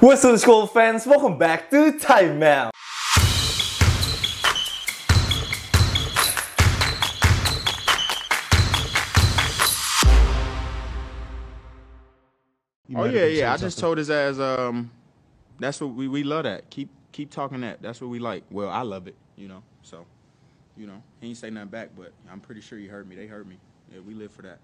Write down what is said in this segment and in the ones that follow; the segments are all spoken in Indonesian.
What's up school fans, welcome back to Time Out. Oh yeah, yeah. I just told his ass um that's what we, we love that. Keep keep talking that. That's what we like. Well, I love it, you know. So, you know, he ain't say nothing back, but I'm pretty sure he heard me. They heard me. Yeah, we live for that.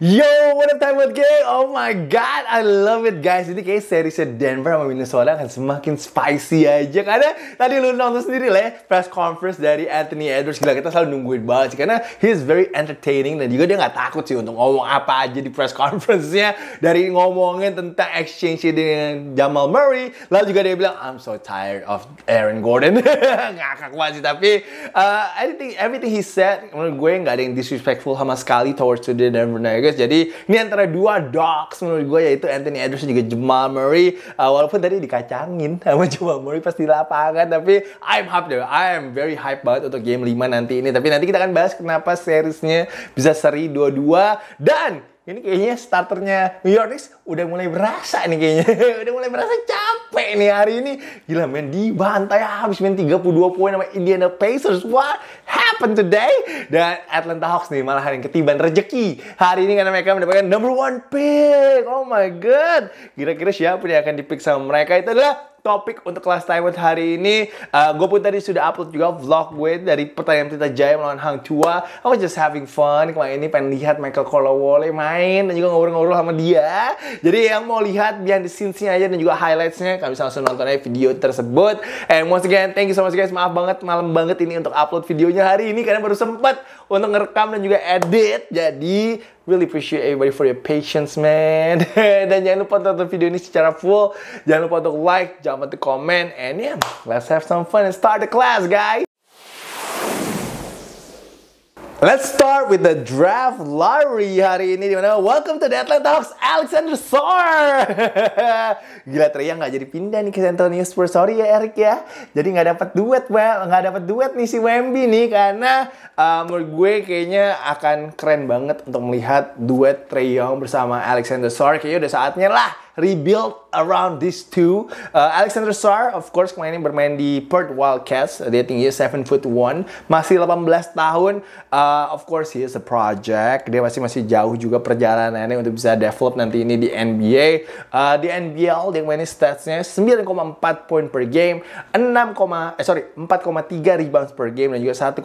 Yo, what a Time with Gang? Oh my God, I love it guys. Ini kayak seri seri Denver sama Minnesota akan semakin spicy aja. Karena tadi lu nonton sendiri lah ya, press conference dari Anthony Edwards. Gila, kita selalu nungguin banget sih. Karena he's very entertaining dan juga dia nggak takut sih untuk ngomong apa aja di press conference-nya. Dari ngomongin tentang exchange dengan Jamal Murray. Lalu juga dia bilang, I'm so tired of Aaron Gordon. Ngakak banget sih, tapi uh, I think everything he said, menurut gue nggak ada yang disrespectful sama sekali towards the Denver Nuggets ya guys. Jadi ini antara dua dogs menurut gue yaitu Anthony Edwards dan juga Jamal Murray. Uh, walaupun tadi dikacangin sama Jamal Murray pasti lapangan, tapi I'm hyped I'm I am very hyped banget untuk game 5 nanti ini. Tapi nanti kita akan bahas kenapa seriesnya bisa seri dua-dua dan ini kayaknya starternya New York Knicks udah mulai berasa nih kayaknya. udah mulai berasa capek nih hari ini. Gila men, dibantai habis main 32 poin sama Indiana Pacers. What happened today? Dan Atlanta Hawks nih malah hari yang ketiban rejeki. Hari ini karena mereka mendapatkan number one pick. Oh my god. Kira-kira siapa yang akan dipick sama mereka itu adalah topik untuk kelas Taiwan hari ini. Uh, eh, gue pun tadi sudah upload juga vlog gue dari pertanyaan Tita Jaya melawan Hang Tua. I just having fun. Kemarin ini pengen lihat Michael Kolowole main dan juga ngobrol-ngobrol sama dia. Jadi yang mau lihat biar di scene aja dan juga highlightsnya nya kalian bisa langsung nonton aja video tersebut. And once again, thank you so much guys. Maaf banget, malam banget ini untuk upload videonya hari ini karena baru sempet untuk ngerekam dan juga edit. Jadi really appreciate everybody for your patience man. dan jangan lupa tonton video ini secara full. Jangan lupa untuk like, jangan lupa untuk comment, and yeah, let's have some fun and start the class guys. Let's start with the draft lottery hari ini Di mana welcome to the Atlanta Hawks Alexander Sor. Gila Treya nggak jadi pindah nih ke Central Antonio Spurs sorry ya Eric ya. Jadi nggak dapat duet nggak dapat duet nih si Wemby nih karena uh, menurut gue kayaknya akan keren banget untuk melihat duet Trey Young bersama Alexander Sor. Kayaknya udah saatnya lah rebuild around these two. Uh, Alexander Sar, of course, kemarin ini bermain di Perth Wildcats. Dia tinggi 7 foot 1, masih 18 tahun. Uh, of course, he is a project. Dia masih masih jauh juga perjalanannya untuk bisa develop nanti ini di NBA. Uh, di NBL, dia kemarin ini statsnya 9,4 point per game, 6, eh sorry, 4,3 rebounds per game, dan juga 1,5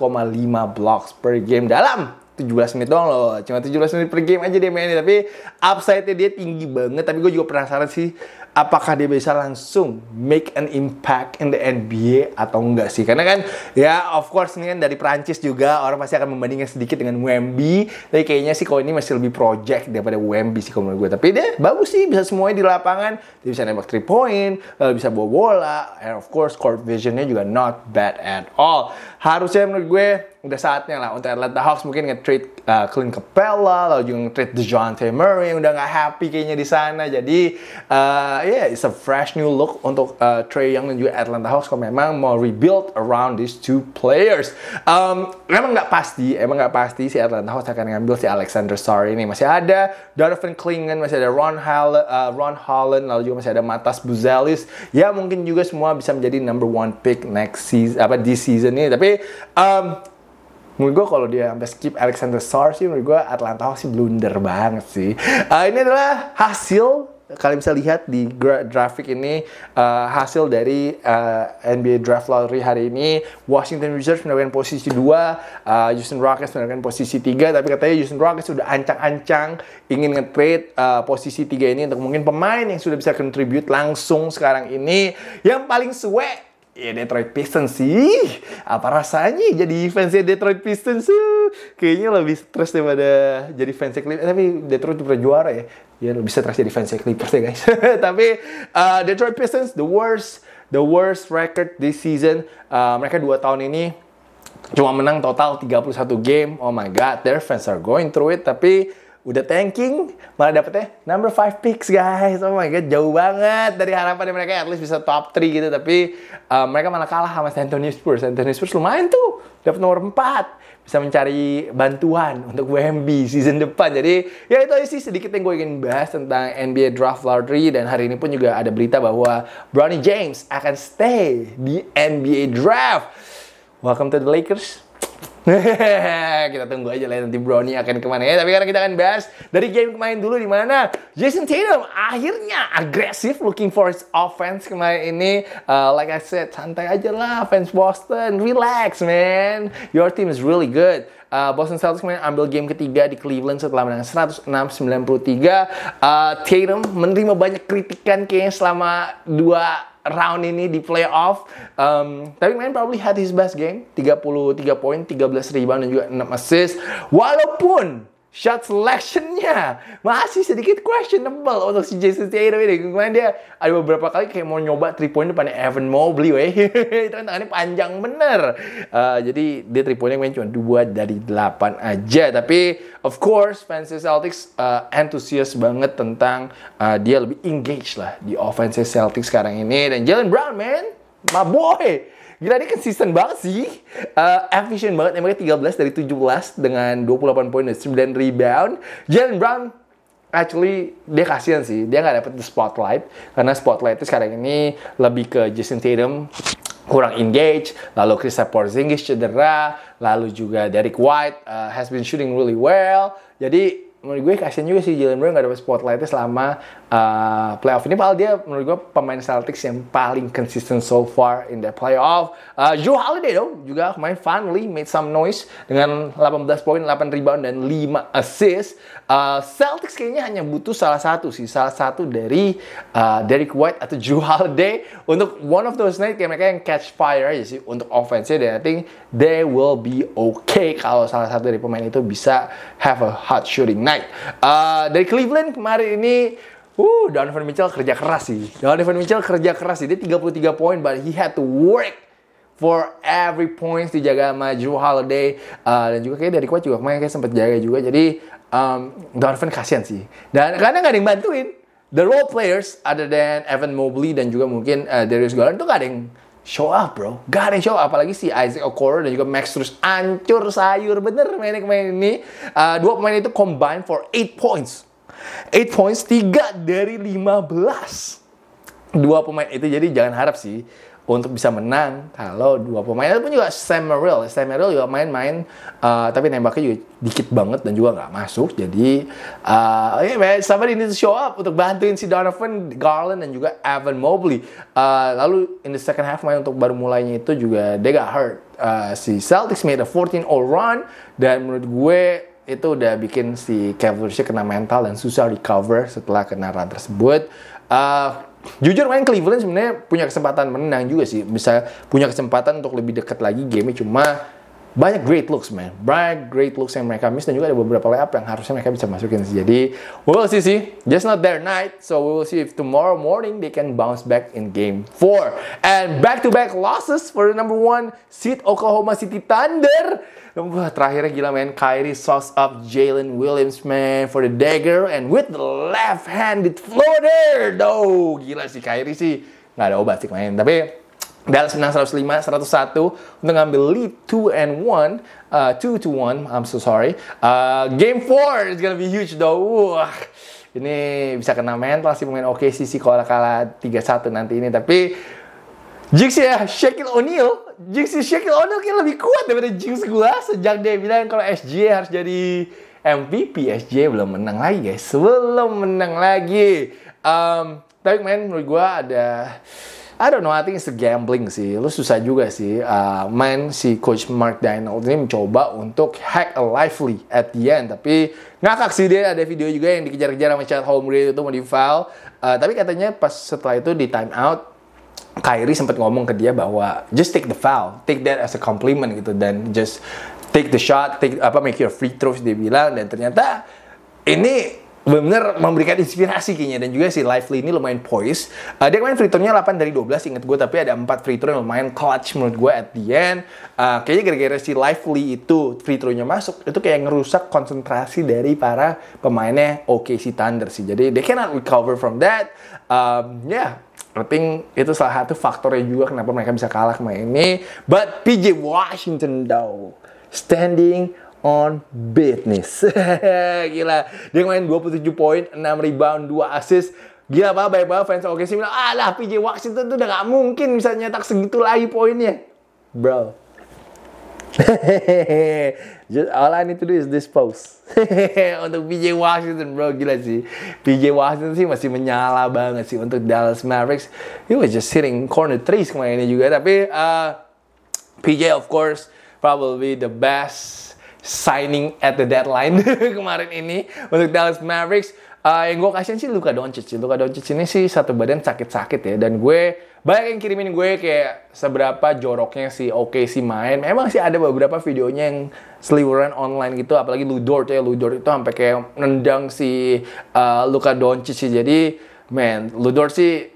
blocks per game dalam 17 menit doang loh. Cuma 17 menit per game aja dia mainnya. Tapi upside-nya dia tinggi banget. Tapi gue juga penasaran sih apakah dia bisa langsung make an impact in the NBA atau enggak sih? Karena kan ya of course ini kan dari Prancis juga orang pasti akan membandingkan sedikit dengan Wemby. Tapi kayaknya sih kalau ini masih lebih project daripada Wemby sih kalau menurut gue. Tapi dia bagus sih bisa semuanya di lapangan. Dia bisa nembak 3 point, eh, bisa bawa bola, and of course court visionnya juga not bad at all. Harusnya menurut gue udah saatnya lah untuk Atlanta Hawks mungkin nge-trade uh, Clint Capella lalu juga nge-trade DeJounte Murray yang udah nggak happy kayaknya di sana jadi uh, yeah, it's a fresh new look untuk uh, Trey Young dan juga Atlanta Hawks kalau memang mau rebuild around these two players. Um, emang nggak pasti, emang nggak pasti si Atlanta Hawks akan ngambil si Alexander Sorry ini. Masih ada Donovan Klingon, masih ada Ron Hall, uh, Ron Holland, lalu juga masih ada Matas Buzelis. Ya mungkin juga semua bisa menjadi number one pick next season apa this season ini. Tapi um, menurut gue kalau dia sampai skip Alexander Sarr sih menurut gue Atlanta Hawks sih blunder banget sih. Uh, ini adalah hasil kalian bisa lihat di grafik ini uh, hasil dari uh, eh, NBA draft lottery hari ini Washington Wizards mendapatkan posisi 2, uh, eh, Houston Rockets mendapatkan posisi 3 tapi katanya Houston Rockets sudah ancang-ancang ingin nge-trade uh, posisi 3 ini untuk mungkin pemain yang sudah bisa contribute langsung sekarang ini yang paling suwe ya Detroit Pistons sih. Apa rasanya jadi fansnya Detroit Pistons sih? kayaknya lebih stres daripada jadi fans Clippers. Eh, tapi Detroit juga juara ya. Ya lebih stres jadi fans Clippers ya guys. Tapi uh, Detroit Pistons the worst the worst record this season. Uh, mereka dua tahun ini cuma menang total 31 game. Oh my god, their fans are going through it. Tapi udah tanking malah dapetnya number 5 picks guys oh my god jauh banget dari harapan mereka at least bisa top 3 gitu tapi uh, mereka malah kalah sama Anthony Spurs Anthony Spurs lumayan tuh dapat nomor 4 bisa mencari bantuan untuk WMB season depan. Jadi ya itu aja sih sedikit yang gue ingin bahas tentang NBA Draft Lottery dan hari ini pun juga ada berita bahwa Brownie James akan stay di NBA Draft. Welcome to the Lakers. kita tunggu aja lah ya, nanti Brownie akan kemana ya. Tapi karena kita akan bahas dari game kemarin dulu di mana Jason Tatum akhirnya agresif looking for his offense kemarin ini. Uh, like I said, santai aja lah fans Boston, relax man. Your team is really good. Uh, Boston Celtics kemarin ambil game ketiga di Cleveland setelah menang 106-93. Uh, Tatum menerima banyak kritikan kayaknya selama dua round ini di playoff. Um, tapi main probably had his best game. 33 poin, 13 rebound dan juga 6 assist. Walaupun shot selectionnya masih sedikit questionable untuk si Jason Tatum ini. Kemarin dia ada beberapa kali kayak mau nyoba three point depannya Evan Mobley, weh. Ternyata kan ini panjang bener. Uh, jadi dia three pointnya main cuma 2 dari 8 aja. Tapi of course fans Celtics uh, antusias banget tentang uh, dia lebih engage lah di offense Celtics sekarang ini. Dan Jalen Brown, man, my boy Gila dia konsisten banget sih. Uh, efficient banget. Emangnya 13 dari 17 dengan 28 poin dan 9 rebound. Jalen Brown actually dia kasihan sih. Dia nggak dapet the spotlight karena spotlight itu sekarang ini lebih ke Jason Tatum kurang engage, lalu Kristaps Porzingis cedera, lalu juga Derek White uh, has been shooting really well. Jadi menurut gue kasian juga sih Jalen Brown gak dapet spotlightnya selama uh, playoff ini. Padahal dia menurut gue pemain Celtics yang paling konsisten so far in the playoff. Uh, Joe Holiday dong juga kemarin finally made some noise dengan 18 poin, 8 rebound dan 5 assist. Uh, Celtics kayaknya hanya butuh salah satu sih, salah satu dari uh, Derek White atau Joe Holiday untuk one of those night kayak mereka yang catch fire aja sih untuk offense-nya. Dan I think they will be okay kalau salah satu dari pemain itu bisa have a hot shooting night. Baik. Uh, dari Cleveland kemarin ini Uh, Donovan Mitchell kerja keras sih. Donovan Mitchell kerja keras sih. Dia 33 poin, but he had to work for every points dijaga sama Drew Holiday uh, dan juga kayak dari kuat juga kemarin kayak sempat jaga juga jadi um, Donovan kasihan sih dan karena nggak ada yang bantuin the role players other than Evan Mobley dan juga mungkin uh, Darius Garland tuh nggak ada yang show up bro gak ada yang show up apalagi si Isaac Okoro dan juga Max terus ancur sayur bener mainnya ini uh, dua pemain itu combine for 8 points 8 points 3 dari 15 dua pemain itu jadi jangan harap sih untuk bisa menang kalau dua pemain itu pun juga Sam Merrill Sam Merrill juga main-main uh, tapi nembaknya juga dikit banget dan juga nggak masuk jadi uh, eh, hey man, somebody need to show up untuk bantuin si Donovan Garland dan juga Evan Mobley uh, lalu in the second half main untuk baru mulainya itu juga they got hurt uh, si Celtics made a 14-0 run dan menurut gue itu udah bikin si Cavaliers kena mental dan susah recover setelah kena run tersebut uh, Jujur main Cleveland sebenarnya punya kesempatan menang juga sih. Bisa punya kesempatan untuk lebih dekat lagi game cuma banyak great looks man banyak great looks yang mereka miss dan juga ada beberapa layup yang harusnya mereka bisa masukin sih jadi we will see sih just not their night so we will see if tomorrow morning they can bounce back in game 4 and back to back losses for the number one seed Oklahoma City Thunder Wah, terakhirnya gila man Kyrie sauce up Jalen Williams man for the dagger and with the left handed floater though gila sih Kyrie sih nggak ada obat sih main tapi Dallas menang 105, 101 untuk ngambil lead 2 and 1, uh, 2 to 1, I'm so sorry. Uh, game 4 is gonna be huge though. Wah, ini bisa kena mental sih pemain oke sih kalau kalah 3-1 nanti ini. Tapi Jinx ya, Shaquille O'Neal, Jinx Shaquille O'Neal kayaknya lebih kuat daripada Jinx gue sejak dia bilang kalau SJ harus jadi MVP. SJ belum menang lagi guys, belum menang lagi. Um, tapi main menurut gue ada I don't know, I think it's a gambling sih. Lu susah juga sih. Uh, main si coach Mark Dino ini mencoba untuk hack a lively at the end. Tapi ngakak sih dia ada video juga yang dikejar-kejar sama Chad Holmgren itu mau di foul. Uh, tapi katanya pas setelah itu di time out, Kyrie sempat ngomong ke dia bahwa just take the foul, take that as a compliment gitu dan just take the shot, take apa make your free throws dia bilang dan ternyata ini benar memberikan inspirasi kayaknya dan juga si Lively ini lumayan poise. Uh, eh, dia kemarin free throw-nya 8 dari 12 inget gue tapi ada 4 free throw yang lumayan clutch menurut gue at the end. Uh, kayaknya gara-gara si Lively itu free throw masuk itu kayak ngerusak konsentrasi dari para pemainnya oke si Thunder sih. Jadi they cannot recover from that. Um, yeah, I think itu salah satu faktornya juga kenapa mereka bisa kalah kemarin ini. But PJ Washington though standing on business. Gila, dia main 27 poin, 6 rebound, 2 assist. Gila apa baik banget fans OKC, bilang, alah PJ Washington tuh udah gak mungkin bisa nyetak segitu lagi poinnya. Bro. Just all I need to do is this post. untuk PJ Washington bro gila sih. PJ Washington sih masih menyala banget sih untuk Dallas Mavericks. He was just sitting corner threes kemarin juga tapi uh, PJ of course probably the best signing at the deadline kemarin ini untuk Dallas Mavericks. Uh, yang gue kasihin sih Luka Doncic Luka Doncic ini sih satu badan sakit-sakit ya. Dan gue, banyak yang kirimin gue kayak seberapa joroknya sih oke sih main. Memang sih ada beberapa videonya yang seliweran online gitu. Apalagi Ludort ya. Ludort itu sampai kayak nendang si uh, Luka Doncic sih. Jadi, man, Ludort sih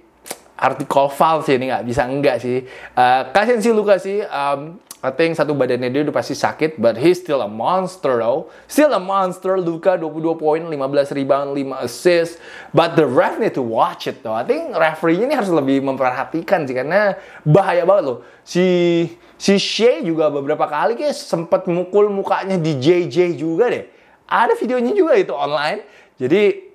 call foul sih ini nggak bisa enggak sih. Uh, eh, kasihin sih Luka sih. Um, I think satu badannya dia udah pasti sakit, but he's still a monster though. Still a monster, Luka 22 poin, 15 rebound, 5 assist. But the ref need to watch it though. I think referee-nya ini harus lebih memperhatikan sih, karena bahaya banget loh. Si si Shea juga beberapa kali kayak sempat mukul mukanya di JJ juga deh. Ada videonya juga itu online. Jadi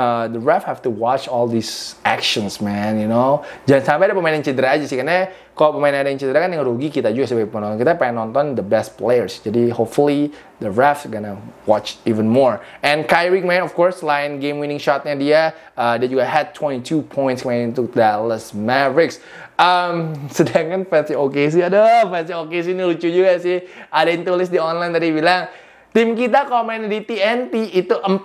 Uh, the ref have to watch all these actions man you know jangan sampai ada pemain yang cedera aja sih karena kalau pemain ada yang cedera kan yang rugi kita juga sebagai penonton kita pengen nonton the best players jadi hopefully the refs gonna watch even more and Kyrie man of course selain game winning shotnya dia uh, dia juga had 22 points main untuk Dallas Mavericks um, sedangkan fansnya OKC ada fansnya OKC ini lucu juga sih ada yang tulis di online tadi bilang Tim kita kalau main di TNT itu 4-0.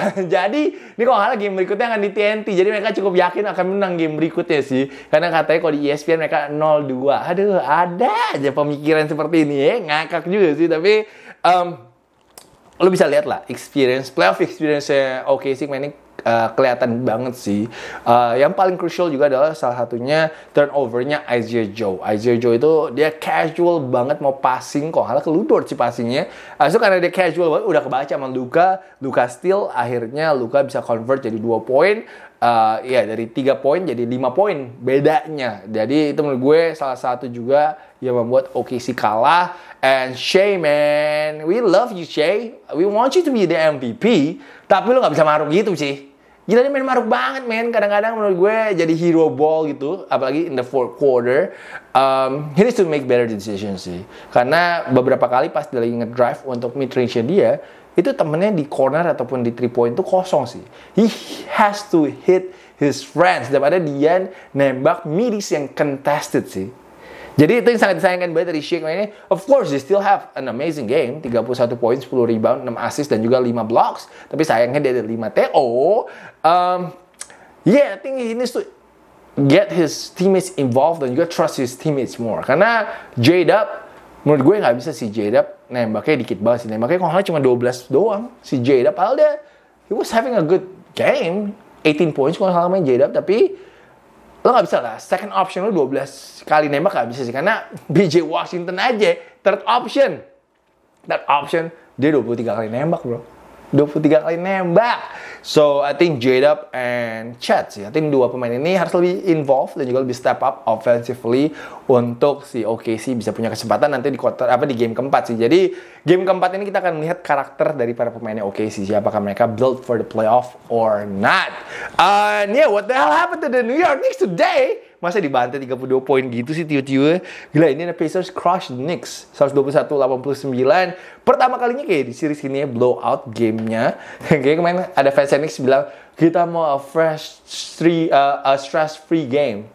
Jadi ini kalau salah game berikutnya akan di TNT. Jadi mereka cukup yakin akan menang game berikutnya sih. Karena katanya kalau di ESPN mereka 0-2. Aduh ada aja pemikiran seperti ini ya. Ngakak juga sih. Tapi um, lo bisa lihat lah experience playoff experience oke sih mainnya Eh, kelihatan banget sih. Uh, yang paling krusial juga adalah salah satunya turnovernya Isaiah Joe. Isaiah Joe itu dia casual banget mau passing kok halah keludur sih passingnya. Uh, so karena dia casual banget udah kebaca sama Luka, Luka still akhirnya Luka bisa convert jadi dua poin. Uh, ya dari tiga poin jadi lima poin bedanya. Jadi itu menurut gue salah satu juga yang membuat OKC kalah. And Shay man, we love you Shay. We want you to be the MVP. Tapi lo nggak bisa maruk gitu sih. Gila dia main maruk banget men Kadang-kadang menurut gue jadi hero ball gitu Apalagi in the fourth quarter um, He needs to make better decisions sih Karena beberapa kali pas dia lagi ngedrive untuk mid-range dia Itu temennya di corner ataupun di three point itu kosong sih He has to hit his friends Daripada dia nembak midis yang contested sih jadi itu yang sangat disayangkan banget dari Sheik ini. Of course, they still have an amazing game. 31 poin, 10 rebound, 6 assist, dan juga 5 blocks. Tapi sayangnya dia ada 5 TO. Um, yeah, I think he needs to get his teammates involved dan juga trust his teammates more. Karena J-Dub, menurut gue nggak bisa si J-Dub nembaknya dikit banget sih. Nembaknya kalau nggak cuma 12 doang. Si J-Dub, padahal dia, he was having a good game. 18 points kalau nggak salah main J-Dub, tapi lo nggak bisa lah second option lo 12 kali nembak nggak bisa sih karena BJ Washington aja third option third option dia 23 kali nembak bro 23 kali nembak. So I think Jade Up and Chad sih. I think dua pemain ini harus lebih involved dan juga lebih step up offensively untuk si OKC bisa punya kesempatan nanti di quarter apa di game keempat sih. Jadi game keempat ini kita akan melihat karakter dari para pemainnya OKC sih. Apakah mereka built for the playoff or not? And yeah, what the hell happened to the New York Knicks today? Masa dibantai 32 poin gitu sih tiu-tiu. Gila ini ada Pacers crush the Knicks 121-89. Pertama kalinya kayak di series ini ya blowout gamenya. kayak kemarin ada fans Knicks bilang kita mau a fresh free uh, a stress free game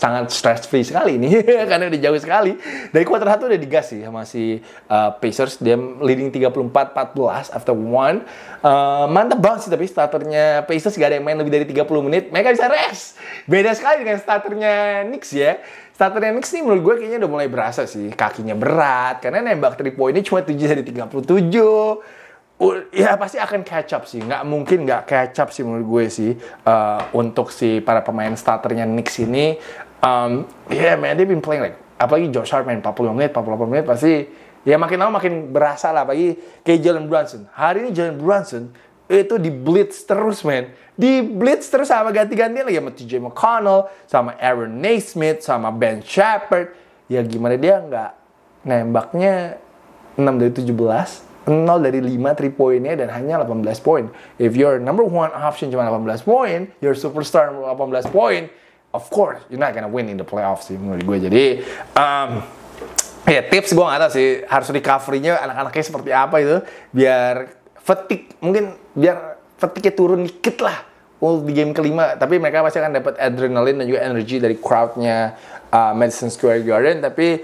sangat stress free sekali ini karena udah jauh sekali dari kuarter satu udah digas sih sama si uh, Pacers dia leading 34-14 after one uh, mantap banget sih tapi starternya Pacers gak ada yang main lebih dari 30 menit mereka bisa rest beda sekali dengan starternya Knicks ya starternya Knicks nih menurut gue kayaknya udah mulai berasa sih kakinya berat karena nembak 3 point ini cuma 7 dari 37 ya pasti akan catch up sih. Nggak mungkin nggak catch up sih menurut gue sih. Uh, untuk si para pemain starternya Knicks ini um, yeah man dia been playing like apalagi Josh Hart main 45 menit 48 menit pasti ya makin lama makin berasa lah apalagi kayak Jalen Brunson hari ini Jalen Brunson itu di blitz terus man, di blitz terus sama ganti-gantian lagi sama TJ McConnell sama Aaron Naismith sama Ben Shepard ya gimana dia nggak nembaknya 6 dari 17 0 dari 5 3 poinnya dan hanya 18 poin. If you're number one option cuma 18 poin, you're superstar 18 poin, of course you're not gonna win in the playoffs sih menurut gue jadi um, ya tips gue nggak tahu sih harus recovery-nya anak-anaknya seperti apa itu biar fatigue mungkin biar fatigue turun dikit lah untuk di game kelima tapi mereka pasti akan dapat adrenalin dan juga energi dari crowdnya uh, Madison Square Garden tapi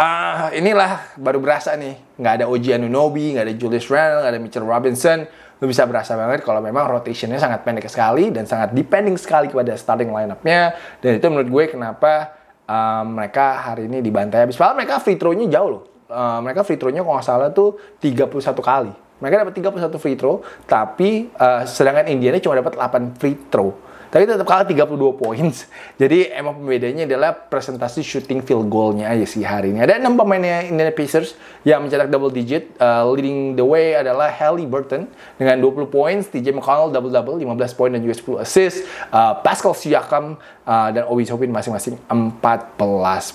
uh, inilah baru berasa nih nggak ada Oji Anunobi nggak ada Julius Randle nggak ada Mitchell Robinson lu bisa berasa banget kalau memang rotationnya sangat pendek sekali dan sangat depending sekali kepada starting lineupnya dan itu menurut gue kenapa um, mereka hari ini dibantai habis padahal mereka free throw-nya jauh loh uh, mereka free throw-nya kalau nggak salah tuh 31 kali mereka dapat 31 free throw tapi uh, sedangkan Indiana cuma dapat 8 free throw tapi tetap kalah 32 points. Jadi emang pembedanya adalah presentasi shooting field goalnya aja sih hari ini. Ada enam pemainnya Indiana Pacers yang mencetak double digit. Uh, leading the way adalah Burton dengan 20 points, TJ McConnell double-double 15 poin dan juga 10 assist. Uh, Pascal Siakam uh, dan Obi Chopin masing-masing 14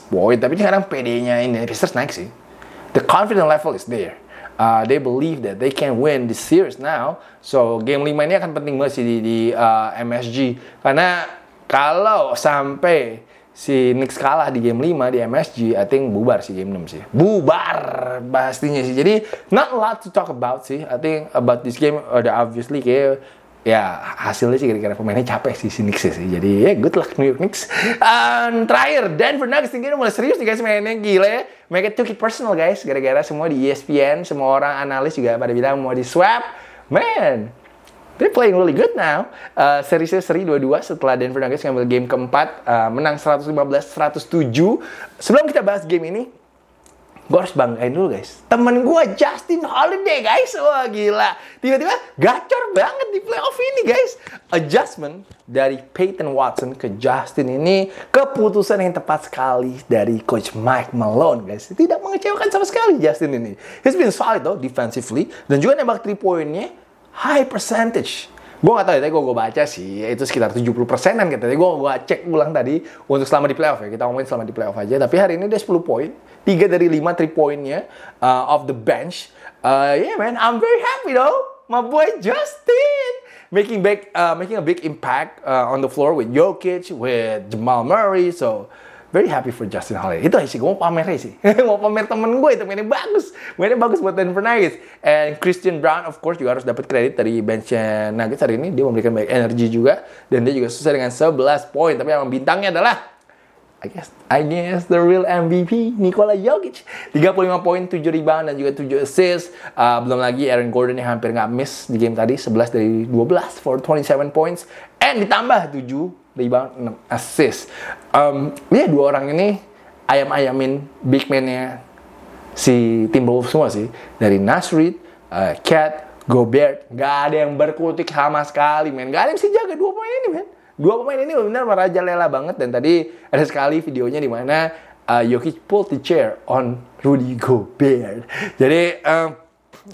poin. Tapi sekarang PD-nya Indiana Pacers naik sih. The confidence level is there uh, they believe that they can win the series now. So game 5 ini akan penting banget sih di, di uh, MSG karena kalau sampai si Nick kalah di game 5 di MSG, I think bubar sih game 6 sih. Bubar pastinya sih. Jadi not a lot to talk about sih. I think about this game udah obviously kayak ya hasilnya sih kira-kira pemainnya capek sih si Knicks ya sih. Jadi ya yeah, good luck New York Knicks. Um, terakhir Denver Nuggets tinggi mulai serius nih guys mainnya gile. ya. it took it personal guys gara-gara semua di ESPN, semua orang analis juga pada bilang mau di swap. Man, They playing really good now. Uh, seri seri 2-2 setelah Denver Nuggets ngambil game keempat. Uh, menang 115-107. Sebelum kita bahas game ini, gue harus banggain dulu guys. Temen gue Justin Holiday guys, wah gila. Tiba-tiba gacor banget di playoff ini guys. Adjustment dari Peyton Watson ke Justin ini keputusan yang tepat sekali dari Coach Mike Malone guys. Tidak mengecewakan sama sekali Justin ini. He's been solid though defensively dan juga nembak 3 pointnya high percentage gue gak tau ya, tadi gue, baca sih itu sekitar 70 persenan gitu. Tadi gue cek ulang tadi untuk selama di playoff ya. Kita ngomongin selama di playoff aja. Tapi hari ini dia 10 poin, 3 dari 5 3 poinnya uh, of the bench. Uh, yeah man, I'm very happy though. My boy Justin making back, uh, making a big impact uh, on the floor with Jokic, with Jamal Murray. So very happy for Justin Holiday. Itu sih, gue mau pamer sih. mau pamer temen gue, Itu temennya bagus. Mainnya bagus buat Denver Nuggets. And Christian Brown, of course, juga harus dapat kredit dari bench Nuggets hari ini. Dia memberikan banyak energi juga. Dan dia juga susah dengan 11 poin. Tapi yang bintangnya adalah I guess, I guess the real MVP Nikola Jokic 35 poin, 7 rebound dan juga 7 assist. Uh, belum lagi Aaron Gordon yang hampir nggak miss di game tadi 11 dari 12 for 27 points and ditambah 7 rebound, 6 assist. Um, ya dua orang ini ayam-ayamin big man-nya si Timberwolves semua sih. Dari Nasrid, uh, eh, Cat, Gobert, Gak ada yang berkutik sama sekali, men. gak ada yang bisa jaga dua pemain ini, men. Dua pemain ini benar lela banget dan tadi ada sekali videonya di mana uh, Jokic pulled the chair on Rudy Gobert. Jadi, um,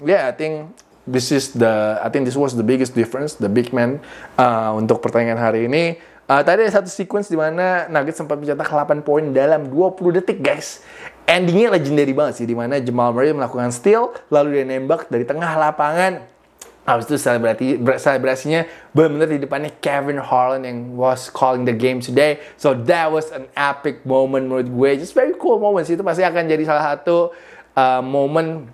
yeah, I think this is the, I think this was the biggest difference, the big man uh, untuk pertandingan hari ini. Uh, tadi ada satu sequence di mana Nuggets sempat mencetak 8 poin dalam 20 detik, guys. Endingnya legendary banget sih, di mana Jamal Murray melakukan steal, lalu dia nembak dari tengah lapangan. Habis itu selebrasi, selebrasinya benar-benar di depannya Kevin Harlan yang was calling the game today. So that was an epic moment menurut gue. Just very cool moment sih. Itu pasti akan jadi salah satu uh, eh, moment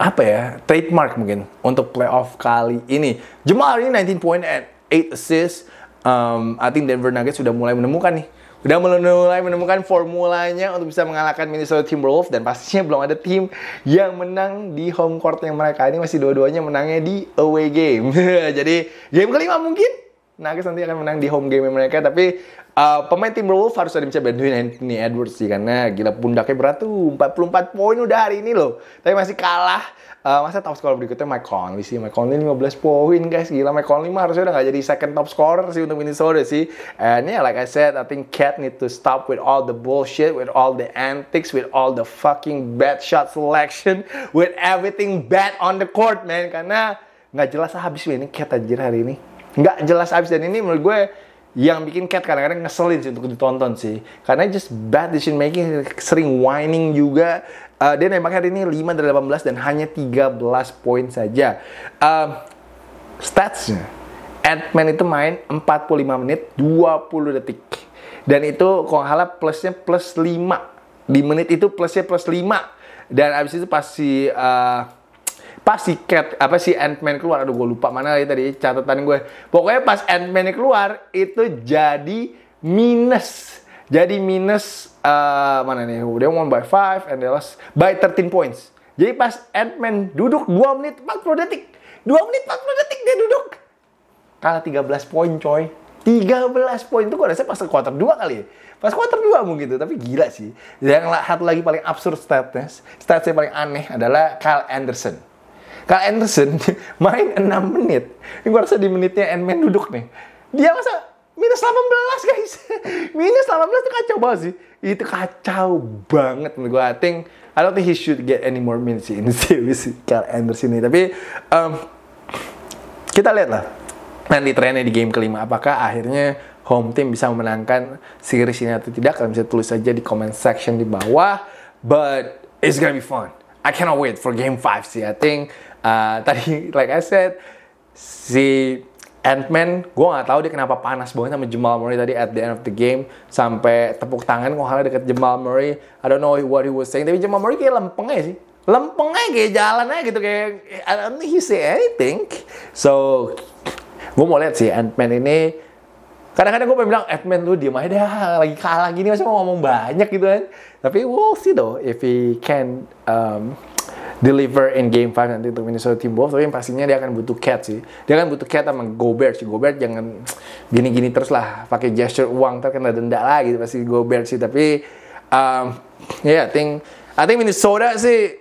apa ya trademark mungkin untuk playoff kali ini. Jamal ini 19 point and 8 assists um, I think Denver Nuggets sudah mulai menemukan nih udah mulai menemukan formulanya untuk bisa mengalahkan Minnesota Timberwolves dan pastinya belum ada tim yang menang di home court yang mereka ini masih dua-duanya menangnya di away game jadi game kelima mungkin Nuggets nanti akan menang di home game mereka tapi uh, pemain Timberwolves harus ada bisa bantuin Anthony Edwards sih karena gila pundaknya berat tuh 44 poin udah hari ini loh tapi masih kalah uh, masa top scorer berikutnya Mike Conley sih Mike Conley 15 poin guys gila Mike Conley mah harusnya udah gak jadi second top scorer sih untuk Minnesota sih and yeah like I said I think Cat need to stop with all the bullshit with all the antics with all the fucking bad shot selection with everything bad on the court man karena nggak jelas habis ini Cat anjir hari ini nggak jelas abis dan ini menurut gue yang bikin cat kadang-kadang ngeselin sih untuk ditonton sih karena just bad decision making sering whining juga uh, dia nembaknya hari ini 5 dari 18 dan hanya 13 poin saja uh, statsnya Ant-Man itu main 45 menit 20 detik dan itu kalau salah plusnya plus 5 di menit itu plusnya plus 5 dan abis itu pasti si, uh, pas si Cat apa si Ant-Man keluar aduh gue lupa mana lagi tadi catatan gue pokoknya pas Ant-Man keluar itu jadi minus jadi minus uh, mana nih oh, Dia one by five and they lost by 13 points jadi pas Ant-Man duduk 2 menit 40 detik 2 menit 40 detik dia duduk kalah 13 poin coy 13 poin itu gue rasa pas quarter 2 kali ya. Pas quarter 2 mungkin gitu, tapi gila sih. Yang satu lagi paling absurd statnya, statnya paling aneh adalah Kyle Anderson. Kalau Anderson main 6 menit. Ini gue rasa di menitnya Endman duduk nih. Dia masa minus 18 guys. minus 18 itu kacau banget sih. Itu kacau banget menurut gue. I think, I don't think he should get any more minutes in the series. Carl Anderson ini. Tapi um, kita lihat lah nanti trennya di game kelima. Apakah akhirnya home team bisa memenangkan series ini atau tidak? Kalian bisa tulis aja di comment section di bawah. But it's gonna be fun. I cannot wait for game 5 sih. I think uh, tadi like I said si Ant-Man, gue gak tahu dia kenapa panas banget sama Jamal Murray tadi at the end of the game sampai tepuk tangan kok halnya deket Jamal Murray. I don't know what he was saying, tapi Jamal Murray kayak lempeng aja sih. Lempeng aja kayak jalan aja gitu kayak I don't think he say anything. So gue mau lihat sih Ant-Man ini kadang-kadang gue pengen bilang Ant-Man lu diem aja dah lagi kalah gini masa mau ngomong banyak gitu kan. Tapi we'll see though if he can um, deliver in game 5 nanti untuk Minnesota Timberwolves tapi yang pastinya dia akan butuh Cat sih dia akan butuh Cat sama Gobert sih Gobert jangan gini-gini terus lah pakai gesture uang terkena kena denda lagi gitu. pasti Gobert sih tapi um, ya yeah, I think I think Minnesota sih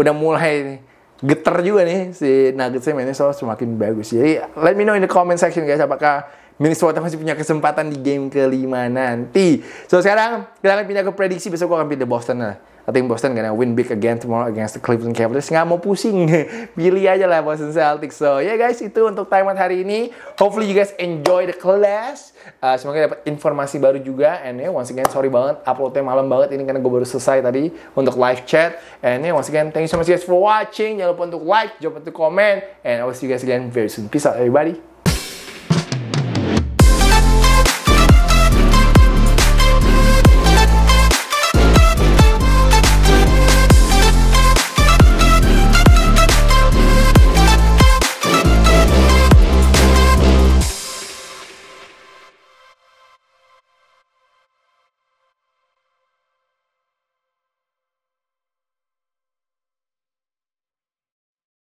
udah mulai geter juga nih si Nuggetsnya Minnesota semakin bagus jadi let me know in the comment section guys apakah Minnesota masih punya kesempatan di game kelima nanti. So sekarang kita akan pindah ke prediksi besok gua akan pindah Boston lah. I think Boston gonna win big again tomorrow against the Cleveland Cavaliers. Nggak mau pusing, pilih aja lah Boston Celtics. So ya yeah guys, itu untuk out hari ini. Hopefully you guys enjoy the class. Uh, semoga dapat informasi baru juga. And yeah, once again sorry banget uploadnya malam banget ini karena gue baru selesai tadi untuk live chat. And yeah, once again thank you so much guys for watching. Jangan lupa untuk like, jangan lupa untuk comment, and I will see you guys again very soon. Peace out everybody.